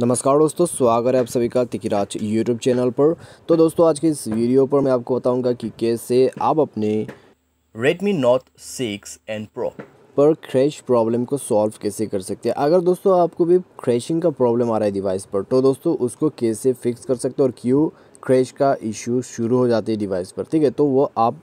नमस्कार दोस्तों स्वागत है आप सभी का तिकिराज यूट्यूब चैनल पर तो दोस्तों आज के इस वीडियो पर मैं आपको बताऊंगा कि कैसे आप अपने Redmi Note 6 एंड Pro पर क्रैश प्रॉब्लम को सॉल्व कैसे कर सकते हैं अगर दोस्तों आपको भी क्रैशिंग का प्रॉब्लम आ रहा है डिवाइस पर तो दोस्तों उसको कैसे फिक्स कर सकते हो और क्यों क्रैश का इशू शुरू हो जाती है डिवाइस पर ठीक है तो वो आप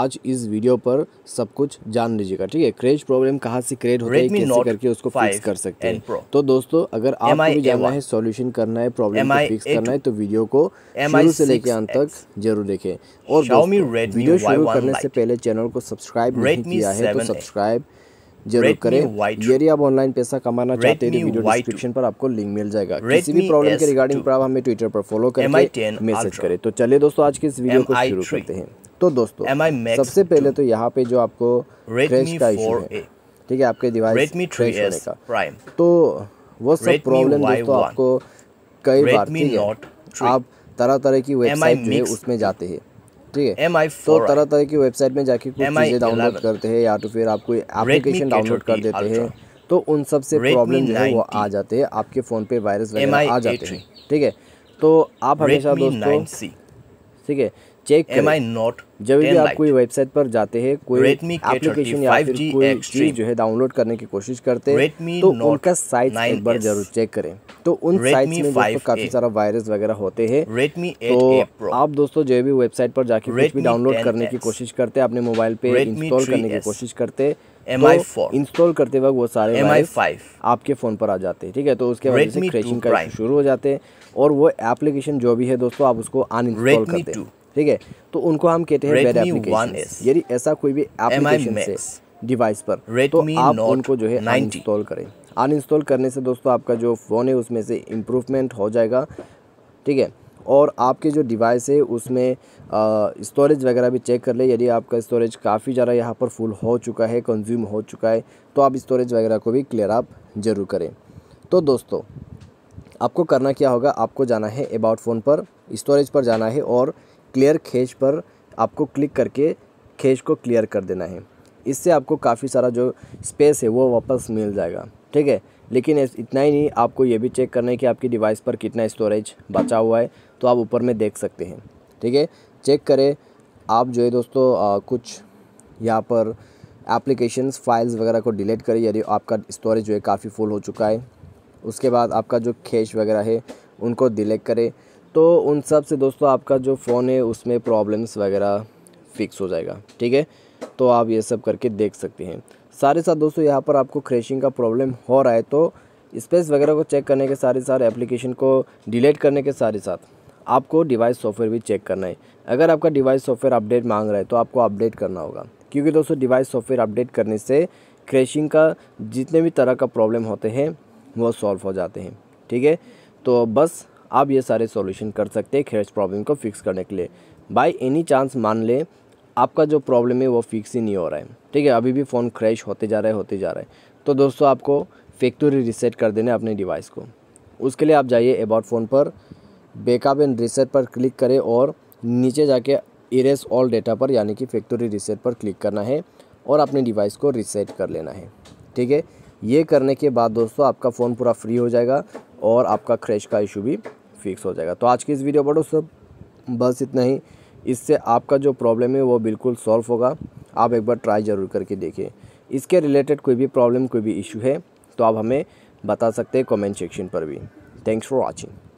आज इस वीडियो पर सब कुछ जान लीजिएगा ठीक है क्रेज प्रॉब्लम कहाँ से क्रिएट होता है कैसे करके उसको फिक्स कर सकते हैं तो दोस्तों अगर आपको भी जानना है सॉल्यूशन करना है प्रॉब्लम को फिक्स करना है तो वीडियो को शुरू से लेकर अंत तक जरूर देखें और वीडियो शुरू करने से पहले चैनल को सब्सक्राइब नहीं किया है तो सब्सक्राइब जरूर करें यदि आप ऑनलाइन पैसा कमाना चाहते हैं तो वीडियो डिस्क्रिप्शन पर आपको लिंक मिल जाएगा किसी भी प्रॉब्लम के रिगार्डिंग आप हमें ट्विटर पर फॉलो करके मैसेज करें तो चलिए दोस्तों आज के इस वीडियो को शुरू करते हैं तो दोस्तों सबसे पहले तो यहाँ पे जो आपको क्रैश का इशू है ठीक है आपके डिवाइस क्रैश होने का तो वो सब प्रॉब्लम दोस्तों आपको कई बार ठीक है आप तरह तरह की वेबसाइट जो है उसमें जाते हैं ठीक है तो तरह तरह की वेबसाइट में जाके कुछ चीज़ें डाउनलोड करते हैं या तो फिर आप कोई एप्लीकेशन डाउनलोड कर देते हैं तो उन सब से प्रॉब्लम जो है वो आ जाते हैं आपके फ़ोन पे वायरस वगैरह आ जाते हैं ठीक है तो आप हमेशा दोस्तों ठीक है चेक एम आई नॉट जब भी आप कोई वेबसाइट पर जाते हैं कोई रेडमी एप्लीकेशन या फिर कोई चीज जो है डाउनलोड करने की कोशिश करते हैं तो उनका साइज एक बार जरूर चेक करें तो उन साइट्स में दोस्तों काफ़ी सारा वायरस वगैरह होते हैं रेडमी तो आप दोस्तों जो भी वेबसाइट पर जाके कुछ भी डाउनलोड करने की कोशिश करते हैं अपने मोबाइल पे इंस्टॉल करने की कोशिश करते हैं एम आई फोर इंस्टॉल करते वक्त वो सारे एम आई फाइव आपके फ़ोन पर आ जाते हैं ठीक है तो उसके बाद क्रैशिंग का शुरू हो जाते हैं और वो एप्लीकेशन जो भी है दोस्तों आप उसको अनइंस्टॉल करते हैं ठीक है तो उनको हम कहते हैं वेब एप्लीकेशन यदि ऐसा कोई भी एप्लीकेशन से डिवाइस पर तो Redmi तो आप उनको जो है अनइंस्टॉल करें अनइंस्टॉल करने से दोस्तों आपका जो फ़ोन है उसमें से इम्प्रूवमेंट हो जाएगा ठीक है और आपके जो डिवाइस है उसमें स्टोरेज वगैरह भी चेक कर ले यदि आपका स्टोरेज काफ़ी ज़्यादा यहाँ पर फुल हो चुका है कंज्यूम हो चुका है तो आप स्टोरेज वगैरह को भी क्लियर आप जरूर करें तो दोस्तों आपको करना क्या होगा आपको जाना है अबाउट फ़ोन पर स्टोरेज पर जाना है और क्लियर खेज पर आपको क्लिक करके खेज को क्लियर कर देना है इससे आपको काफ़ी सारा जो स्पेस है वो वापस मिल जाएगा ठीक है लेकिन इतना ही नहीं आपको ये भी चेक करना है कि आपकी डिवाइस पर कितना स्टोरेज बचा हुआ है तो आप ऊपर में देख सकते हैं ठीक है चेक करें आप जो है दोस्तों आ, कुछ यहाँ पर एप्लीकेशंस फाइल्स वगैरह को डिलीट करें यदि आपका स्टोरेज जो है काफ़ी फुल हो चुका है उसके बाद आपका जो खेच वगैरह है उनको डिलेक्ट करें तो उन सब से दोस्तों आपका जो फ़ोन है उसमें प्रॉब्लम्स वगैरह फिक्स हो जाएगा ठीक है तो आप ये सब करके देख सकते हैं सारे साथ दोस्तों यहाँ पर आपको क्रैशिंग का प्रॉब्लम हो रहा है तो स्पेस वगैरह को चेक करने के सारे साथ एप्लीकेशन को डिलीट करने के सारे साथ आपको डिवाइस सॉफ्टवेयर भी चेक करना है अगर आपका डिवाइस सॉफ्टवेयर अपडेट मांग रहा है तो आपको अपडेट करना होगा क्योंकि दोस्तों डिवाइस सॉफ्टवेयर अपडेट करने से क्रैशिंग का जितने भी तरह का प्रॉब्लम होते हैं वो सॉल्व हो जाते हैं ठीक है तो बस आप ये सारे सॉल्यूशन कर सकते हैं हेयर प्रॉब्लम को फिक्स करने के लिए बाई एनी चांस मान लें आपका जो प्रॉब्लम है वो फिक्स ही नहीं हो रहा है ठीक है अभी भी फ़ोन क्रैश होते जा रहे होते जा रहे तो दोस्तों आपको फैक्ट्री रिसेट कर देना अपने डिवाइस को उसके लिए आप जाइए अबाउट फ़ोन पर बेकअप एंड रिसेट पर क्लिक करें और नीचे जाके इरेस ऑल डेटा पर यानी कि फैक्ट्री रिसेट पर क्लिक करना है और अपने डिवाइस को रिसेट कर लेना है ठीक है ये करने के बाद दोस्तों आपका फ़ोन पूरा फ्री हो जाएगा और आपका क्रैश का इशू भी फिक्स हो जाएगा तो आज की इस वीडियो पर सब बस इतना ही इससे आपका जो प्रॉब्लम है वो बिल्कुल सॉल्व होगा आप एक बार ट्राई ज़रूर करके देखें इसके रिलेटेड कोई भी प्रॉब्लम कोई भी इशू है तो आप हमें बता सकते हैं कमेंट सेक्शन पर भी थैंक्स फॉर वॉचिंग